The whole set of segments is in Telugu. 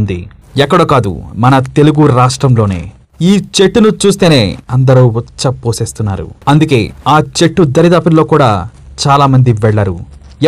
ఉంది ఎక్కడో కాదు మన తెలుగు రాష్ట్రంలోనే ఈ చెట్టును చూస్తేనే అందరూ ఉచ్చ పోసేస్తున్నారు అందుకే ఆ చెట్టు దరిదాపుల్లో కూడా చాలా మంది వెళ్లరు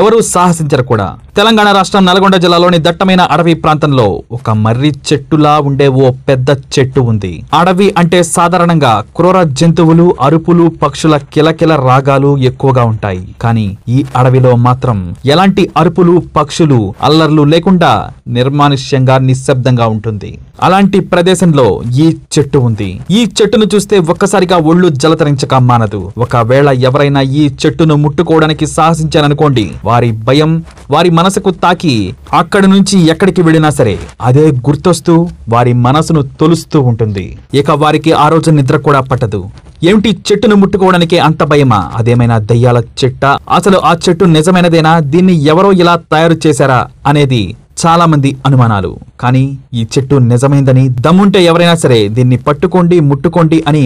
ఎవరూ సాహసించరు కూడా తెలంగాణ రాష్ట్రం నల్గొండ జిల్లాలోని దట్టమైన అడవి ప్రాంతంలో ఒక మర్రి చెట్టులా ఉండే ఓ పెద్ద చెట్టు ఉంది అడవి అంటే సాధారణంగా క్రూర జంతువులు అరుపులు పక్షుల కిలకిల రాగాలు ఎక్కువగా ఉంటాయి కానీ ఈ అడవిలో మాత్రం ఎలాంటి అరుపులు పక్షులు అల్లర్లు లేకుండా నిర్మానుష్యంగా నిశ్శబ్దంగా ఉంటుంది అలాంటి ప్రదేశంలో ఈ చెట్టు ఉంది ఈ చెట్టును చూస్తే ఒక్కసారిగా ఒళ్ళు జలతరించక మానదు ఒకవేళ ఎవరైనా ఈ చెట్టును ముట్టుకోవడానికి సాహసించారనుకోండి వారి భయం వారి మనసుకు తాకి అక్కడి నుంచి ఎక్కడికి వెళ్ళినా సరే అదే గుర్తొస్తూ వారి మనసును తొలుస్తూ ఉంటుంది ఇక వారికి ఆ రోజు నిద్ర కూడా పట్టదు ఏమిటి చెట్టును ముట్టుకోవడానికి అంత భయమా అదేమైనా దయ్యాల చెట్ట అసలు ఆ చెట్టు నిజమైనదేనా దీన్ని ఎవరో ఇలా తయారు చేశారా అనేది చాలామంది అనుమానాలు కానీ ఈ చెట్టు నిజమైందని దమ్ముంటే ఎవరైనా సరే దీన్ని పట్టుకోండి ముట్టుకోండి అని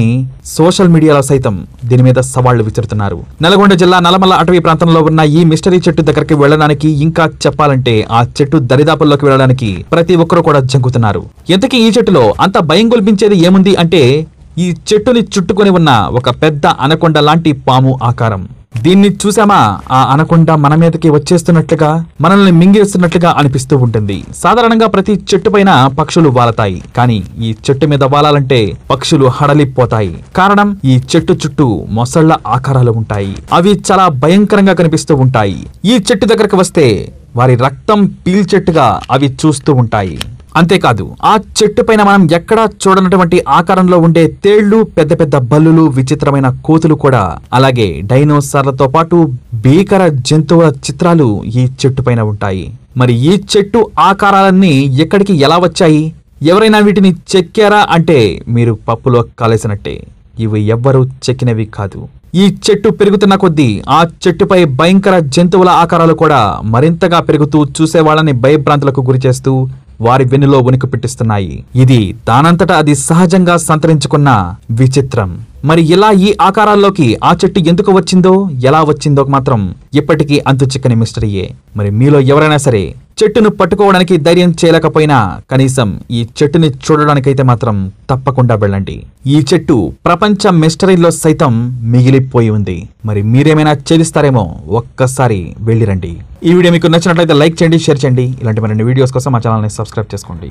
సోషల్ మీడియాలో సైతం దీని మీద సవాళ్లు విసురుతున్నారు నల్గొండ జిల్లా నలమల అటవీ ప్రాంతంలో ఉన్న ఈ మిస్టరీ చెట్టు దగ్గరికి వెళ్ళడానికి ఇంకా చెప్పాలంటే ఆ చెట్టు దరిదాపుల్లోకి వెళ్ళడానికి ప్రతి ఒక్కరూ కూడా జంకుతున్నారు ఎంతకీ ఈ చెట్టులో అంత భయం గొల్పించేది ఏముంది అంటే ఈ చెట్టుని చుట్టుకొని ఉన్న ఒక పెద్ద అనకొండ లాంటి పాము ఆకారం దీన్ని చూసామా ఆ అనకుండా మన మీదకి వచ్చేస్తున్నట్లుగా మనల్ని మింగేస్తున్నట్లుగా అనిపిస్తూ ఉంటుంది సాధారణంగా ప్రతి చెట్టు పైన పక్షులు వాలతాయి కానీ ఈ చెట్టు మీద వాలాలంటే పక్షులు హడలిపోతాయి కారణం ఈ చెట్టు చుట్టూ మొసళ్ల ఆకారాలు ఉంటాయి అవి చాలా భయంకరంగా కనిపిస్తూ ఉంటాయి ఈ చెట్టు దగ్గరకు వస్తే వారి రక్తం పీల్చెట్టుగా అవి చూస్తూ ఉంటాయి అంతేకాదు ఆ చెట్టు పైన మనం ఎక్కడా చూడనటువంటి ఆకారంలో ఉండే తేళ్లు పెద్ద పెద్ద బల్లులు విచిత్రమైన కోతులు కూడా అలాగే డైనోసార్లతో పాటు భీకర జంతువుల చిత్రాలు ఈ చెట్టు పైన ఉంటాయి మరి ఈ చెట్టు ఆకారాలన్నీ ఎక్కడికి ఎలా వచ్చాయి ఎవరైనా వీటిని చెక్కారా అంటే మీరు పప్పులో కాలేసినట్టే ఇవి ఎవ్వరూ చెక్కినవి కాదు ఈ చెట్టు పెరుగుతున్న కొద్దీ ఆ చెట్టుపై భయంకర జంతువుల ఆకారాలు కూడా మరింతగా పెరుగుతూ చూసేవాళ్ళని భయభ్రాంతులకు గురిచేస్తూ వారి వెన్నులో ఉనికి పెట్టిస్తున్నాయి ఇది దానంతటా అది సహజంగా సంతరించుకున్న విచిత్రం మరి ఇలా ఈ ఆకారాల్లోకి ఆ చెట్టు ఎందుకు వచ్చిందో ఎలా వచ్చిందో మాత్రం ఇప్పటికీ అంతు చిక్కని మిస్టరీయే మరి మీలో ఎవరైనా సరే చెట్టును పట్టుకోవడానికి ధైర్యం చేయలేకపోయినా కనీసం ఈ చెట్టుని చూడడానికైతే మాత్రం తప్పకుండా వెళ్ళండి ఈ చెట్టు ప్రపంచ మిస్టరీలో సైతం మిగిలిపోయి ఉంది మరి మీరేమైనా చేదిస్తారేమో ఒక్కసారి వెళ్ళిరండి ఈ వీడియో మీకు నచ్చినట్లయితే లైక్ చేయండి షేర్ చేయండి ఇలాంటి మరిన్ని వీడియోస్ కోసం మా ఛానల్ని సబ్స్క్రైబ్ చేసుకోండి